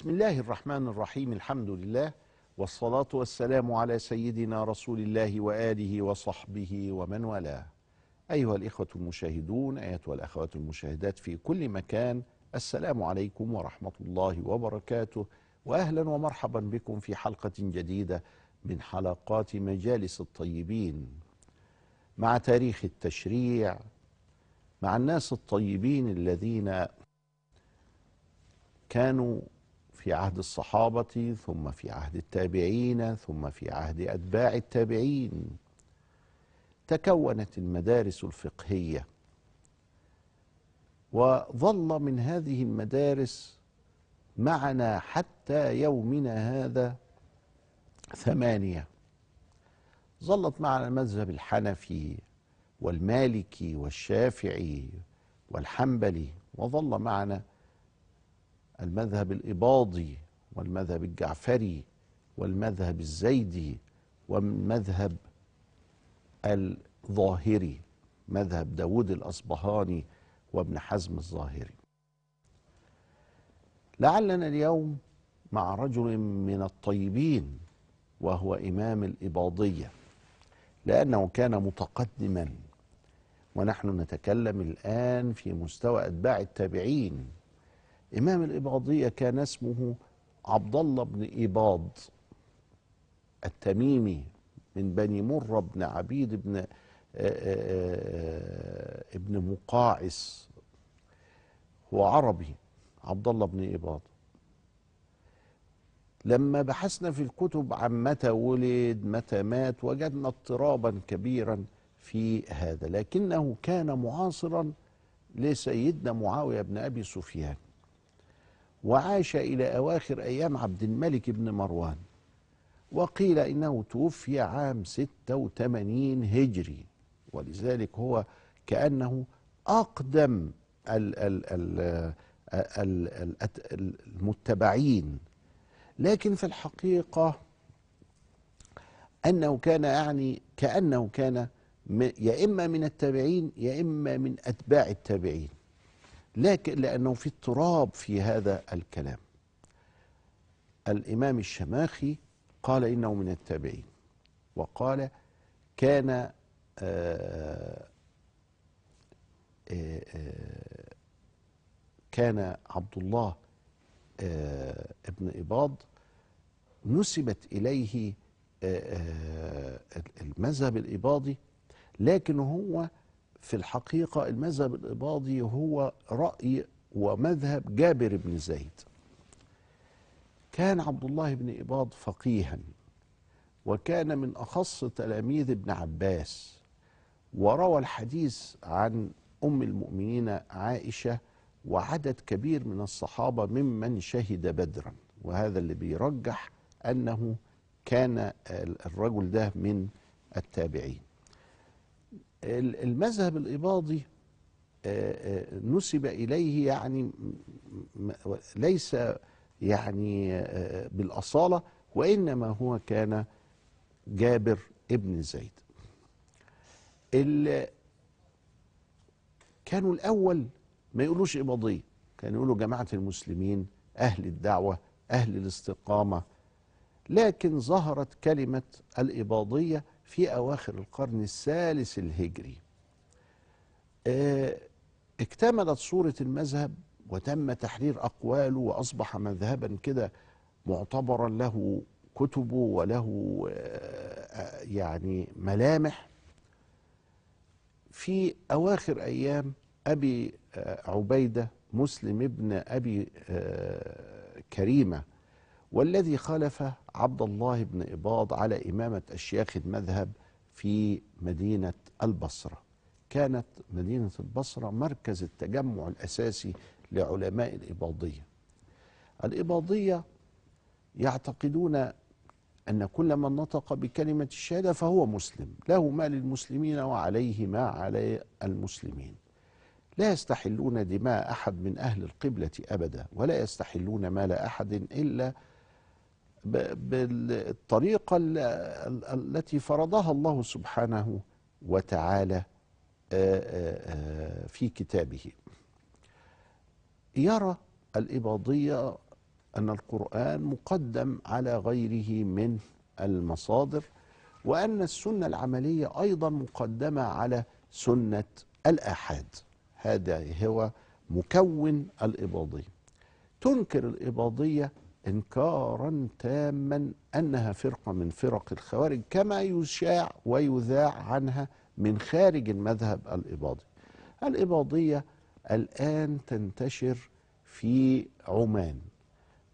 بسم الله الرحمن الرحيم الحمد لله والصلاة والسلام على سيدنا رسول الله وآله وصحبه ومن والاه أيها الإخوة المشاهدون أيها الأخوات المشاهدات في كل مكان السلام عليكم ورحمة الله وبركاته وأهلا ومرحبا بكم في حلقة جديدة من حلقات مجالس الطيبين مع تاريخ التشريع مع الناس الطيبين الذين كانوا في عهد الصحابة ثم في عهد التابعين ثم في عهد أتباع التابعين تكونت المدارس الفقهية وظل من هذه المدارس معنا حتى يومنا هذا ثمانية ظلت معنا المذهب الحنفي والمالكي والشافعي والحنبلي وظل معنا المذهب الإباضي والمذهب الجعفري والمذهب الزيدي والمذهب الظاهري مذهب داود الأصبهاني وابن حزم الظاهري لعلنا اليوم مع رجل من الطيبين وهو إمام الإباضية لأنه كان متقدما ونحن نتكلم الآن في مستوى أتباع التابعين إمام الإباضية كان اسمه عبد الله بن إباض التميمي من بني مرة بن عبيد بن آه، آه، آه، ابن مقاعس هو عربي عبد الله بن إباض لما بحثنا في الكتب عن متى ولد متى مات وجدنا اضطرابا كبيرا في هذا لكنه كان معاصرا لسيدنا معاوية بن أبي سفيان وعاش إلى أواخر أيام عبد الملك بن مروان وقيل إنه توفي عام 86 هجري ولذلك هو كأنه أقدم المتبعين لكن في الحقيقة أنه كان يعني كأنه كان يا إما من التابعين يا إما من أتباع التابعين لكن لأنه في اضطراب في هذا الكلام الإمام الشماخي قال إنه من التابعين وقال كان آه، آه، آه، كان عبد الله ابن إباض نسبت إليه المذهب الإباضي لكن هو في الحقيقة المذهب الإباضي هو رأي ومذهب جابر بن زيد كان عبد الله بن إباض فقيها وكان من أخص تلاميذ ابن عباس وروى الحديث عن أم المؤمنين عائشة وعدد كبير من الصحابة ممن شهد بدرا وهذا اللي بيرجح أنه كان الرجل ده من التابعين المذهب الإباضي آه، آه، نسب إليه يعني ليس يعني آه، بالأصالة وإنما هو كان جابر ابن زيد كانوا الأول ما يقولوش إباضية كانوا يقولوا جماعة المسلمين أهل الدعوة أهل الاستقامة لكن ظهرت كلمة الإباضية في أواخر القرن الثالث الهجري آه، اكتملت صورة المذهب وتم تحرير أقواله وأصبح مذهبا كده معتبرا له كتبه وله آه، يعني ملامح في أواخر أيام أبي آه، عبيدة مسلم ابن أبي كريمة والذي خالف عبد الله بن إباض على إمامة أشياخ المذهب في مدينة البصرة كانت مدينة البصرة مركز التجمع الأساسي لعلماء الإباضية الإباضية يعتقدون أن كل من نطق بكلمة الشهادة فهو مسلم له ما للمسلمين وعليه ما على المسلمين لا يستحلون دماء أحد من أهل القبلة أبدا ولا يستحلون مال أحد إلا بالطريقة التي فرضها الله سبحانه وتعالى آه، آه، آه، في كتابه يرى الإباضية أن القرآن مقدم على غيره من المصادر وأن السنة العملية أيضا مقدمة على سنة الآحاد هذا هو مكون الإباضية تنكر الإباضية انكارا تاما انها فرقه من فرق الخوارج كما يشاع ويذاع عنها من خارج المذهب الاباضي. الاباضيه الان تنتشر في عمان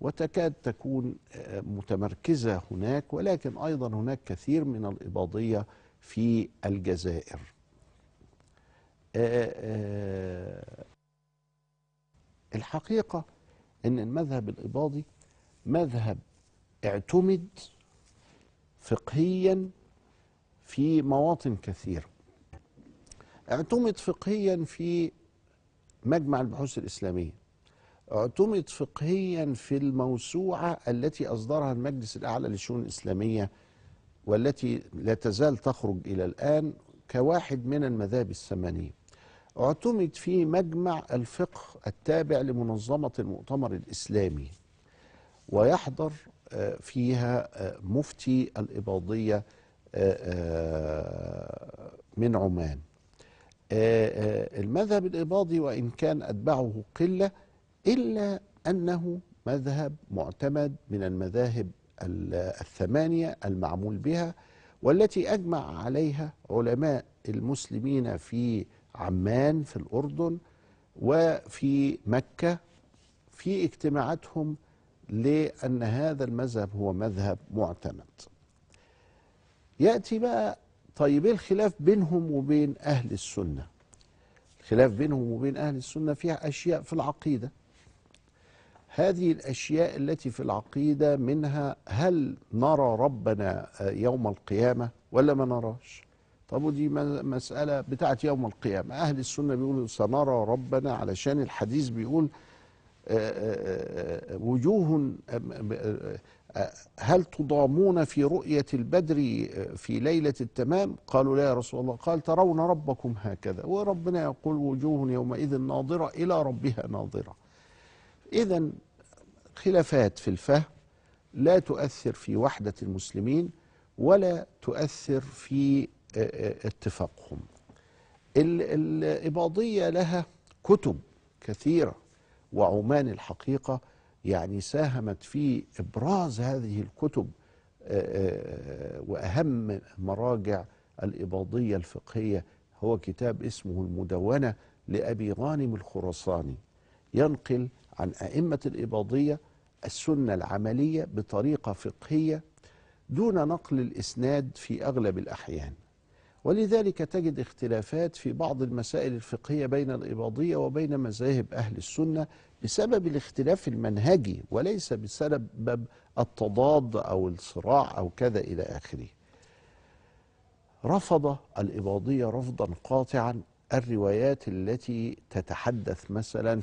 وتكاد تكون آه، متمركزه هناك ولكن ايضا هناك كثير من الاباضيه في الجزائر. آه، آه، الحقيقه ان المذهب الاباضي مذهب اعتمد فقهيا في مواطن كثيرة اعتمد فقهيا في مجمع البحوث الإسلامية اعتمد فقهيا في الموسوعة التي أصدرها المجلس الأعلى للشؤون الإسلامية والتي لا تزال تخرج إلى الآن كواحد من المذاهب الثمانية اعتمد في مجمع الفقه التابع لمنظمة المؤتمر الإسلامي ويحضر آه، فيها آه، مفتي الإباضية آه، من عمان المذهب الإباضي وإن كان أتبعه قلة إلا أنه مذهب معتمد من المذاهب الثمانية المعمول بها والتي أجمع عليها علماء المسلمين في عمان في الأردن وفي مكة في اجتماعاتهم لأن هذا المذهب هو مذهب معتمد يأتي بقى طيب إيه الخلاف بينهم وبين أهل السنة الخلاف بينهم وبين أهل السنة فيها أشياء في العقيدة هذه الأشياء التي في العقيدة منها هل نرى ربنا آه، يوم القيامة ولا ما نراش طب ودي مسألة بتاعت يوم القيامة أهل السنة بيقولوا سنرى ربنا علشان الحديث بيقول وجوه هل تضامون في رؤية البدر في ليلة التمام قالوا لا يا رسول الله قال ترون ربكم هكذا وربنا يقول وجوه يومئذ ناظرة إلى ربها ناظرة إذا خلافات في الفهم لا تؤثر في وحدة المسلمين ولا تؤثر في اتفاقهم الإباضية لها كتب كثيرة وعمان الحقيقة يعني ساهمت في إبراز هذه الكتب آه، آه، آه، وأهم مراجع الإباضية الفقهية هو كتاب اسمه المدونة لأبي غانم الخراساني ينقل عن أئمة الإباضية السنة العملية بطريقة فقهية دون نقل الإسناد في أغلب الأحيان ولذلك تجد اختلافات في بعض المسائل الفقهية بين الإباضية وبين مذاهب أهل السنة بسبب الاختلاف المنهجي وليس بسبب التضاد أو الصراع أو كذا إلى آخره رفض الإباضية رفضا قاطعا الروايات التي تتحدث مثلا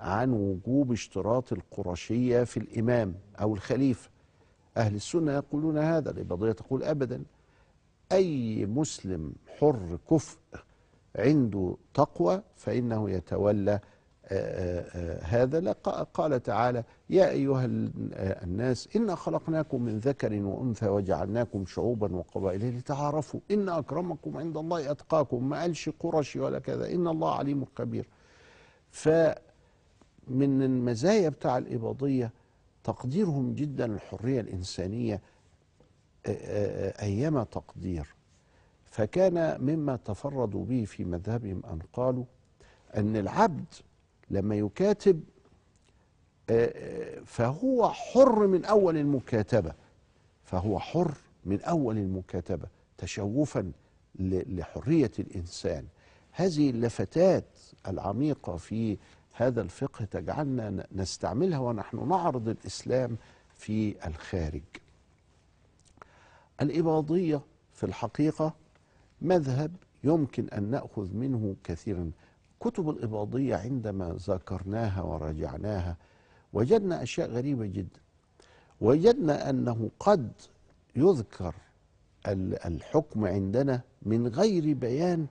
عن وجوب اشتراط القرشية في الإمام أو الخليفة أهل السنة يقولون هذا الإباضية تقول أبدا أي مسلم حر كفء عنده تقوى فإنه يتولى آه، آه، آه، هذا قال تعالى يا أيها الناس إنا خلقناكم من ذكر وأنثى وجعلناكم شعوبا وقبائل لتعارفوا إن أكرمكم عند الله أتقاكم ما قالش قرشي ولا كذا إن الله عليم خبير فمن المزايا بتاع الإباضية تقديرهم جدا الحرية الإنسانية أيما تقدير فكان مما تفردوا به في مذهبهم أن قالوا أن العبد لما يكاتب آه، آه، فهو حر من أول المكاتبة فهو حر من أول المكاتبة تشوفا لحرية الإنسان هذه اللفتات العميقة في هذا الفقه تجعلنا نستعملها ونحن نعرض الإسلام في الخارج الإباضية في الحقيقة مذهب يمكن أن نأخذ منه كثيرا كتب الإباضية عندما ذكرناها وراجعناها وجدنا أشياء غريبة جدا وجدنا أنه قد يذكر الحكم عندنا من غير بيان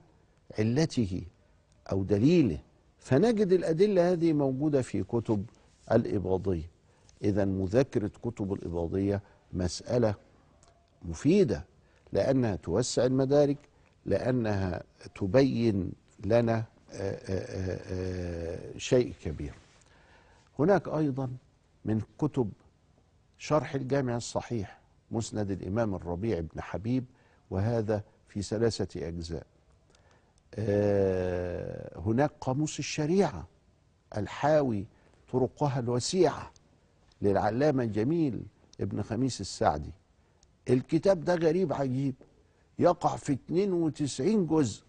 علته أو دليله فنجد الأدلة هذه موجودة في كتب الإباضية إذا مذاكرة كتب الإباضية مسألة مفيدة لأنها توسع المدارك لأنها تبين لنا آه، آه، آه، شيء كبير هناك أيضا من كتب شرح الجامع الصحيح مسند الإمام الربيع بن حبيب وهذا في ثلاثة أجزاء هناك قاموس الشريعة الحاوي طرقها الوسيعة للعلامة الجميل ابن خميس السعدي الكتاب ده غريب عجيب يقع في 92 جزء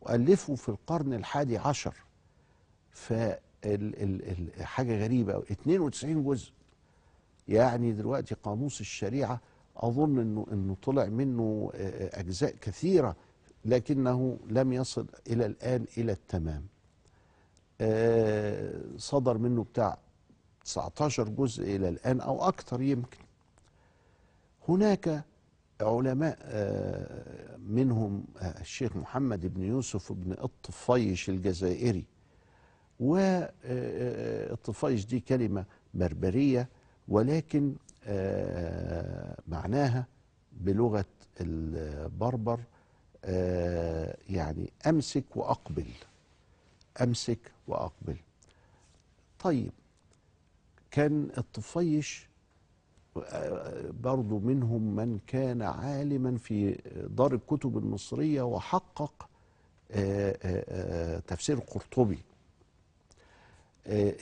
وألفه في القرن الحادي عشر فحاجة غريبة 92 جزء يعني دلوقتي قاموس الشريعة أظن أنه, إنه طلع منه أجزاء كثيرة لكنه لم يصل إلى الآن إلى التمام صدر منه بتاع 19 جزء إلى الآن أو أكثر يمكن هناك علماء آه، منهم آه، الشيخ محمد بن يوسف بن الطفيش الجزائري والطفيش آه، دي كلمة بربرية ولكن معناها بلغة البربر يعني أمسك وأقبل أمسك وأقبل طيب كان الطفيش برضو منهم من كان عالما في دار الكتب المصرية وحقق آه، آه، آه، تفسير قرطبي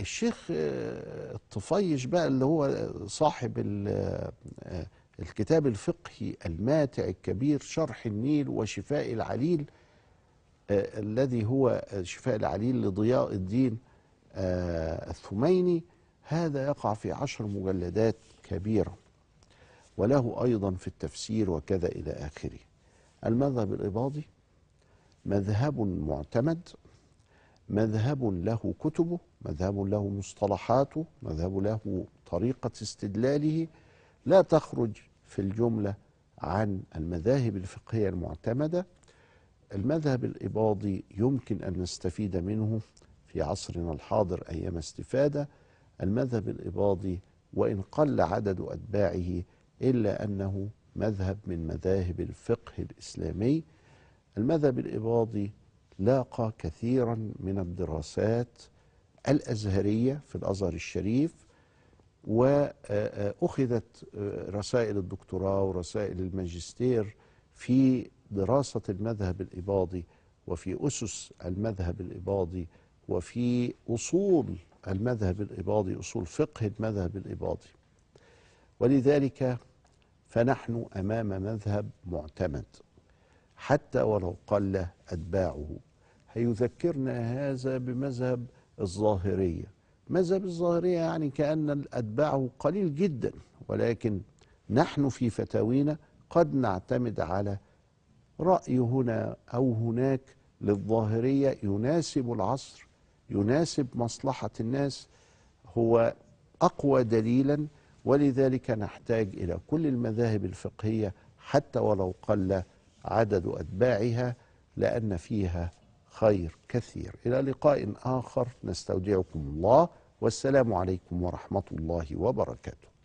الشيخ الطفيش بقى اللي هو صاحب الكتاب الفقهي الماتع الكبير شرح النيل وشفاء العليل الذي هو شفاء العليل لضياء الدين الثميني هذا يقع في عشر مجلدات كبيرة وله أيضا في التفسير وكذا إلى آخره المذهب الإباضي مذهب معتمد مذهب له كتبه مذهب له مصطلحاته مذهب له طريقة استدلاله لا تخرج في الجملة عن المذاهب الفقهية المعتمدة المذهب الإباضي يمكن أن نستفيد منه في عصرنا الحاضر أيام استفادة المذهب الإباضي وإن قل عدد أتباعه إلا أنه مذهب من مذاهب الفقه الإسلامي المذهب الإباضي لاقى كثيرا من الدراسات الأزهرية في الأزهر الشريف وأخذت رسائل الدكتوراه ورسائل الماجستير في دراسة المذهب الإباضي وفي أسس المذهب الإباضي وفي أصول المذهب الإباضي أصول فقه المذهب الإباضي ولذلك فنحن أمام مذهب معتمد حتى ولو قل أتباعه هيذكرنا هذا بمذهب الظاهرية مذهب الظاهرية يعني كأن أتباعه قليل جدا ولكن نحن في فتاوينا قد نعتمد على رأي هنا أو هناك للظاهرية يناسب العصر يناسب مصلحة الناس هو أقوى دليلا ولذلك نحتاج إلى كل المذاهب الفقهية حتى ولو قل عدد أتباعها لأن فيها خير كثير إلى لقاء آخر نستودعكم الله والسلام عليكم ورحمة الله وبركاته